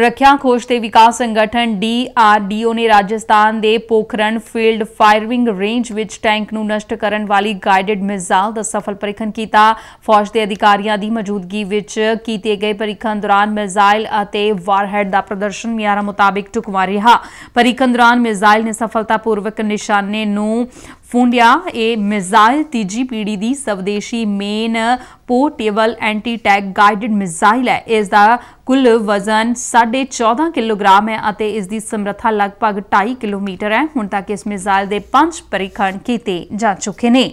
ਰੱਖਿਆ ਖੋਜ ਤੇ ਵਿਕਾਸ ਸੰਗਠਨ ਡੀਆਰਡੀਓ ਨੇ ਰਾਜਸਥਾਨ ਦੇ ਪੋਖਰਨ ਫੀਲਡ ਫਾਇਰਿੰਗ ਰੇਂਜ ਵਿੱਚ ਟੈਂਕ ਨੂੰ ਨਸ਼ਟ ਕਰਨ ਵਾਲੀ ਗਾਈਡਡ ਮਿਜ਼ਾਈਲ ਦਾ ਸਫਲ ਪਰੀਖਣ ਕੀਤਾ ਫੌਜ ਦੇ ਅਧਿਕਾਰੀਆਂ ਦੀ ਮੌਜੂਦਗੀ ਵਿੱਚ ਕੀਤੇ ਗਏ ਪਰੀਖਣ ਦੌਰਾਨ ਮਿਜ਼ਾਈਲ ਅਤੇ ਵਾਰਹੈਡ ਦਾ ਪ੍ਰਦਰਸ਼ਨ ਮਿਆਰਾਂ ਮੁਤਾਬਕ ਟੁਕਵਾ ਰਿਹਾ ਪਰੀਖਣ ਦੌਰਾਨ ਮਿਜ਼ਾਈਲ ਨੇ ਸਫਲਤਾਪੂਰਵਕ ਨਿਸ਼ਾਨੇ ਨੂੰ ਫੁੰਡਿਆ ਇਹ ਮਿਜ਼ਾਈਲ ਤੀਜੀ ਪੀੜ੍ਹੀ ਦੀ ਸਵਦੇਸ਼ੀ man portable anti tank guided missile ਹੈ ਇਸ ਦਾ ਕੁੱਲ ਵਜ਼ਨ 14.5 ਕਿਲੋਗ੍ਰਾਮ ਹੈ ਅਤੇ ਇਸ ਦੀ ਸਮਰੱਥਾ ਲਗਭਗ 2.5 ਕਿਲੋਮੀਟਰ ਹੈ ਹੁਣ ਤੱਕ ਇਸ ਮਿਜ਼ਾਈਲ ਦੇ ਪੰਜ ਪਰੀਖਣ ਕੀਤੇ ਜਾ ਚੁੱਕੇ ਨੇ